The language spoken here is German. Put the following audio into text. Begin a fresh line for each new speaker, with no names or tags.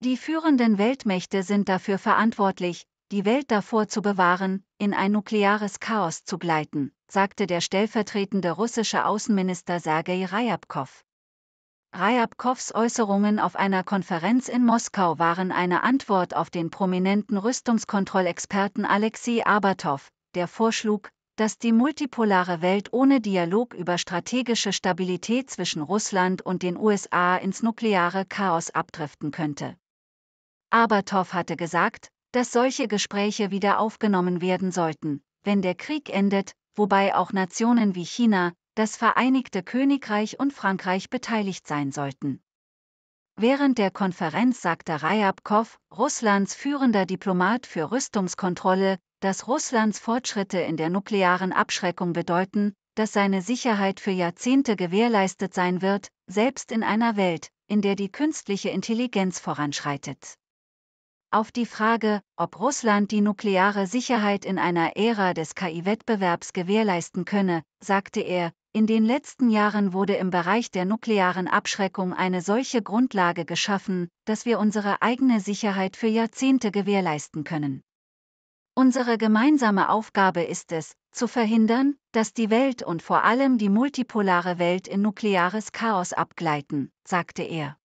Die führenden Weltmächte sind dafür verantwortlich, die Welt davor zu bewahren, in ein nukleares Chaos zu gleiten, sagte der stellvertretende russische Außenminister Sergei Ryabkov. Ryabkovs Äußerungen auf einer Konferenz in Moskau waren eine Antwort auf den prominenten Rüstungskontrollexperten Alexei Abatov, der vorschlug, dass die multipolare Welt ohne Dialog über strategische Stabilität zwischen Russland und den USA ins nukleare Chaos abdriften könnte. Aber Toff hatte gesagt, dass solche Gespräche wieder aufgenommen werden sollten, wenn der Krieg endet, wobei auch Nationen wie China, das Vereinigte Königreich und Frankreich beteiligt sein sollten. Während der Konferenz sagte Ryabkov, Russlands führender Diplomat für Rüstungskontrolle, dass Russlands Fortschritte in der nuklearen Abschreckung bedeuten, dass seine Sicherheit für Jahrzehnte gewährleistet sein wird, selbst in einer Welt, in der die künstliche Intelligenz voranschreitet. Auf die Frage, ob Russland die nukleare Sicherheit in einer Ära des KI-Wettbewerbs gewährleisten könne, sagte er, in den letzten Jahren wurde im Bereich der nuklearen Abschreckung eine solche Grundlage geschaffen, dass wir unsere eigene Sicherheit für Jahrzehnte gewährleisten können. Unsere gemeinsame Aufgabe ist es, zu verhindern, dass die Welt und vor allem die multipolare Welt in nukleares Chaos abgleiten, sagte er.